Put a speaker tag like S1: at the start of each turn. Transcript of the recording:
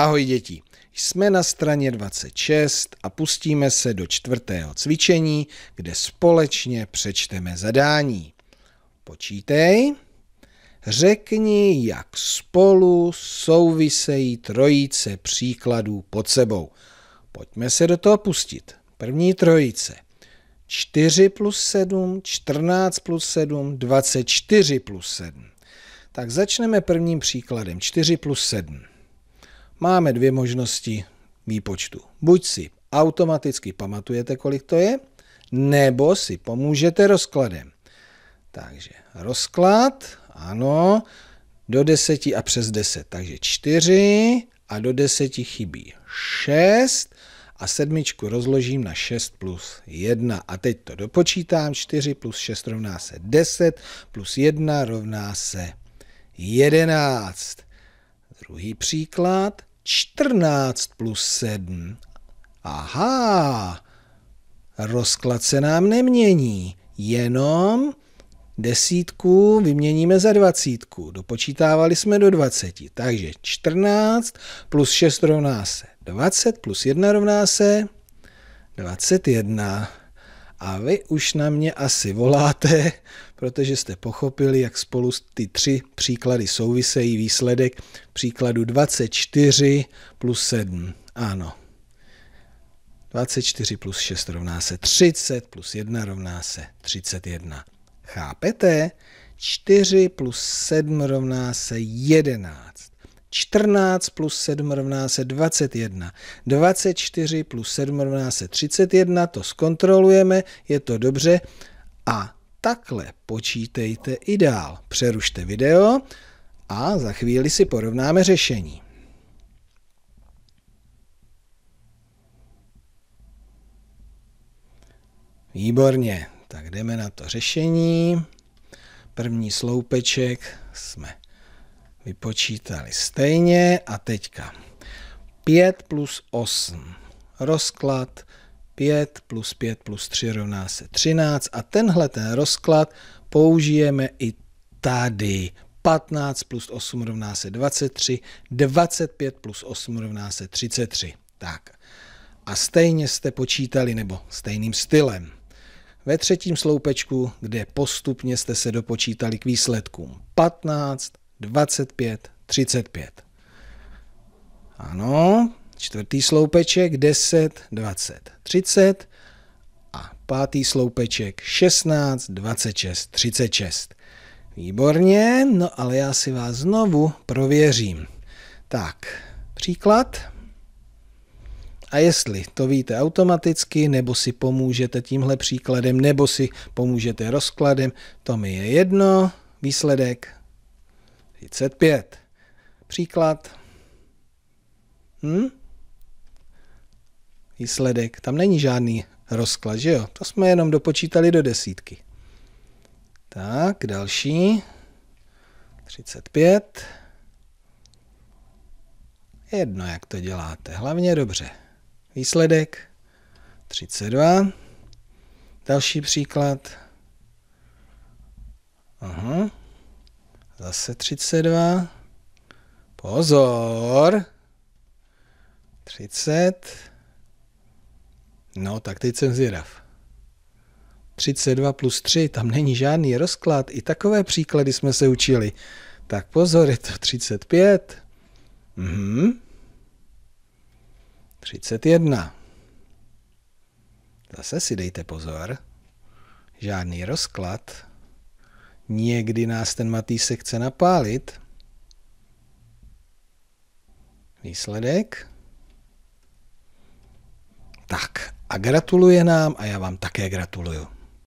S1: Ahoj děti, jsme na straně 26 a pustíme se do čtvrtého cvičení, kde společně přečteme zadání. Počítej. Řekni, jak spolu souvisejí trojice příkladů pod sebou. Pojďme se do toho pustit. První trojice. 4 plus 7, 14 plus 7, 24 plus 7. Tak začneme prvním příkladem. 4 plus 7 máme dvě možnosti výpočtu. Buď si automaticky pamatujete, kolik to je, nebo si pomůžete rozkladem. Takže rozklad, ano, do 10 a přes 10, takže 4 a do 10 chybí 6 a sedmičku rozložím na 6 plus 1. A teď to dopočítám, 4 plus 6 rovná se 10, plus 1 rovná se 11. Druhý příklad, 14 plus 7. Aha, rozklad se nám nemění, jenom desítku vyměníme za dvacítku. Dopočítávali jsme do 20, takže 14 plus 6 rovná se 20, plus 1 rovná se 21. A vy už na mě asi voláte, protože jste pochopili, jak spolu ty tři příklady souvisejí výsledek příkladu 24 plus 7. Ano. 24 plus 6 rovná se 30, plus 1 rovná se 31. Chápete? 4 plus 7 rovná se 11. 14 plus 7 rovná se 21. 24 plus 7 rovná se 31, to zkontrolujeme, je to dobře. A takhle počítejte i dál. Přerušte video a za chvíli si porovnáme řešení. Výborně, tak jdeme na to řešení. První sloupeček jsme vypočítali stejně a teďka 5 plus 8 rozklad 5 plus 5 plus 3 rovná se 13 a tenhle ten rozklad použijeme i tady. 15 plus 8 rovná se 23, 25 plus 8 rovná se 33. Tak. A stejně jste počítali, nebo stejným stylem. Ve třetím sloupečku, kde postupně jste se dopočítali k výsledkům 15, 25, 35. Ano, čtvrtý sloupeček 10, 20, 30 a pátý sloupeček 16, 26, 36. Výborně, no ale já si vás znovu prověřím. Tak, příklad. A jestli to víte automaticky, nebo si pomůžete tímhle příkladem, nebo si pomůžete rozkladem, to mi je jedno. Výsledek 35. Příklad. Hm? Výsledek. Tam není žádný rozklad, že jo? To jsme jenom dopočítali do desítky. Tak, další. 35. Jedno, jak to děláte. Hlavně dobře. Výsledek 32. Další příklad. Aha. Zase 32. Pozor. 30. No, tak teď jsem zvědav. 32 plus 3, tam není žádný rozklad. I takové příklady jsme se učili. Tak pozor, je to 35. Mhm. 31. Zase si dejte pozor. Žádný rozklad. Někdy nás ten Matýsek chce napálit. Výsledek. Tak a gratuluje nám a já vám také gratuluju.